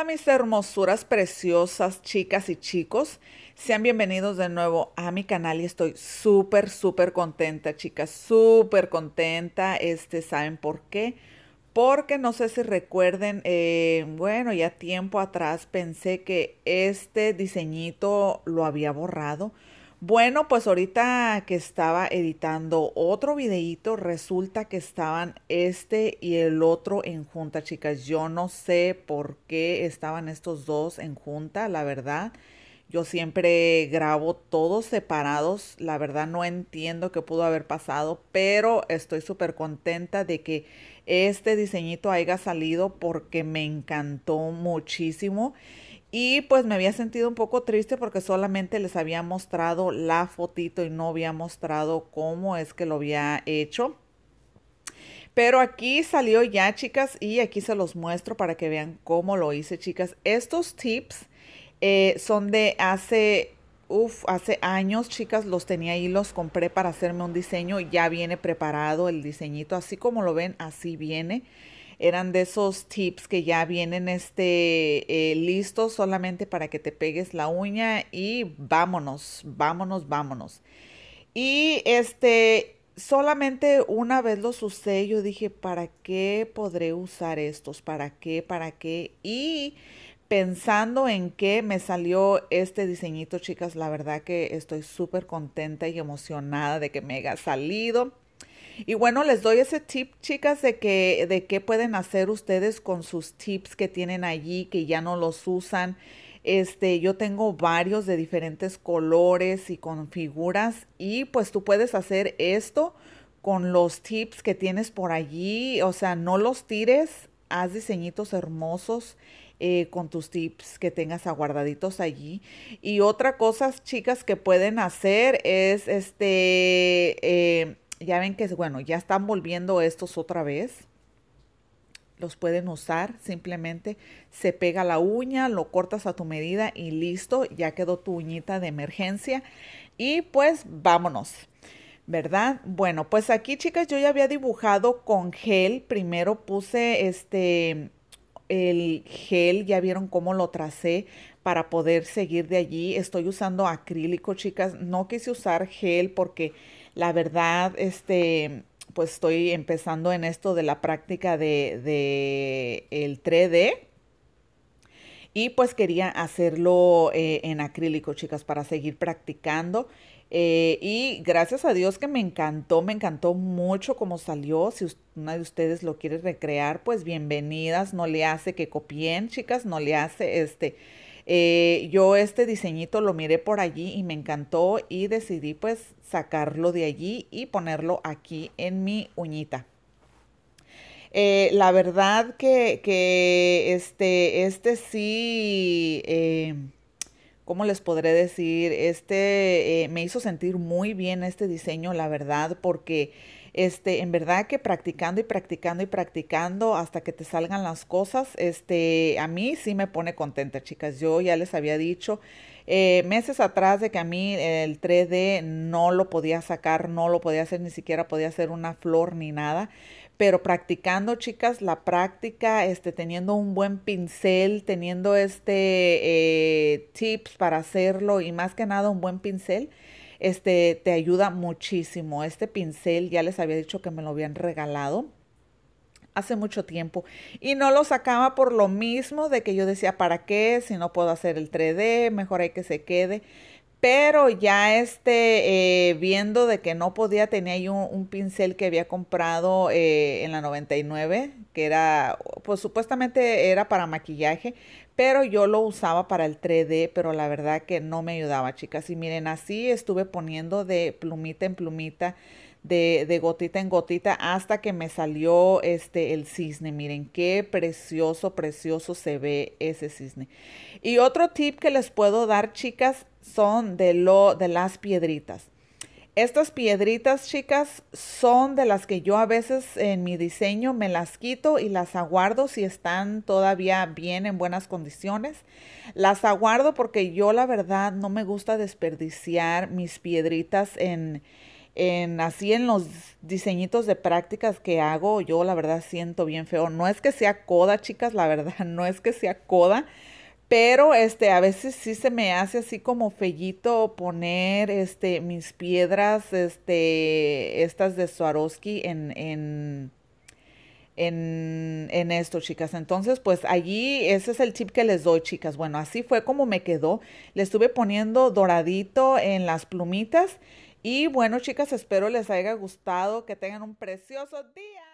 Hola mis hermosuras preciosas, chicas y chicos. Sean bienvenidos de nuevo a mi canal y estoy súper, súper contenta, chicas, súper contenta. Este, ¿saben por qué? Porque no sé si recuerden, eh, bueno, ya tiempo atrás pensé que este diseñito lo había borrado bueno, pues ahorita que estaba editando otro videíto, resulta que estaban este y el otro en junta, chicas. Yo no sé por qué estaban estos dos en junta, la verdad. Yo siempre grabo todos separados, la verdad no entiendo qué pudo haber pasado, pero estoy súper contenta de que este diseñito haya salido porque me encantó muchísimo. Y pues me había sentido un poco triste porque solamente les había mostrado la fotito y no había mostrado cómo es que lo había hecho. Pero aquí salió ya, chicas, y aquí se los muestro para que vean cómo lo hice, chicas. Estos tips eh, son de hace Uf, hace años, chicas, los tenía ahí, los compré para hacerme un diseño. Ya viene preparado el diseñito, así como lo ven, así viene. Eran de esos tips que ya vienen este, eh, listos solamente para que te pegues la uña y vámonos, vámonos, vámonos. Y este, solamente una vez los usé, yo dije, ¿para qué podré usar estos? ¿Para qué? ¿Para qué? Y pensando en qué me salió este diseñito, chicas, la verdad que estoy súper contenta y emocionada de que me haya salido. Y bueno, les doy ese tip, chicas, de que de qué pueden hacer ustedes con sus tips que tienen allí, que ya no los usan. Este, yo tengo varios de diferentes colores y con figuras y pues tú puedes hacer esto con los tips que tienes por allí, o sea, no los tires, haz diseñitos hermosos eh, con tus tips que tengas aguardaditos allí. Y otra cosa, chicas, que pueden hacer es este, eh, ya ven que, bueno, ya están volviendo estos otra vez. Los pueden usar, simplemente se pega la uña, lo cortas a tu medida y listo, ya quedó tu uñita de emergencia. Y pues vámonos. ¿verdad? Bueno, pues aquí chicas yo ya había dibujado con gel, primero puse este el gel, ya vieron cómo lo tracé para poder seguir de allí. Estoy usando acrílico, chicas. No quise usar gel porque la verdad, este, pues estoy empezando en esto de la práctica de, el 3D y pues quería hacerlo eh, en acrílico, chicas, para seguir practicando. Eh, y gracias a Dios que me encantó, me encantó mucho cómo salió. Si una de ustedes lo quiere recrear, pues bienvenidas. No le hace que copien, chicas, no le hace este. Eh, yo este diseñito lo miré por allí y me encantó y decidí pues sacarlo de allí y ponerlo aquí en mi uñita. Eh, la verdad que, este, este sí, eh, ¿cómo les podré decir? Este eh, me hizo sentir muy bien este diseño, la verdad, porque este, en verdad que practicando y practicando y practicando hasta que te salgan las cosas, este, a mí sí me pone contenta, chicas. Yo ya les había dicho eh, meses atrás de que a mí el 3D no lo podía sacar, no lo podía hacer, ni siquiera podía hacer una flor ni nada. Pero practicando, chicas, la práctica, este, teniendo un buen pincel, teniendo este eh, tips para hacerlo y más que nada un buen pincel este, te ayuda muchísimo. Este pincel ya les había dicho que me lo habían regalado hace mucho tiempo y no lo sacaba por lo mismo de que yo decía, ¿para qué? Si no puedo hacer el 3D, mejor hay que se quede. Pero ya este, eh, viendo de que no podía, tenía yo un, pincel que había comprado eh, en la 99, que era, pues supuestamente era para maquillaje, pero yo lo usaba para el 3D, pero la verdad que no me ayudaba, chicas. Y miren, así estuve poniendo de plumita en plumita, de, de gotita en gotita, hasta que me salió este, el cisne. Miren, qué precioso, precioso se ve ese cisne. Y otro tip que les puedo dar, chicas, son de, lo, de las piedritas. Estas piedritas, chicas, son de las que yo a veces en mi diseño me las quito y las aguardo si están todavía bien en buenas condiciones. Las aguardo porque yo la verdad no me gusta desperdiciar mis piedritas en, en así en los diseñitos de prácticas que hago. Yo la verdad siento bien feo. No es que sea coda, chicas, la verdad no es que sea coda pero este, a veces sí se me hace así como fellito poner este, mis piedras, este, estas de Swarovski en, en, en, en, esto, chicas. Entonces, pues allí ese es el tip que les doy, chicas. Bueno, así fue como me quedó. Le estuve poniendo doradito en las plumitas. Y bueno, chicas, espero les haya gustado. Que tengan un precioso día.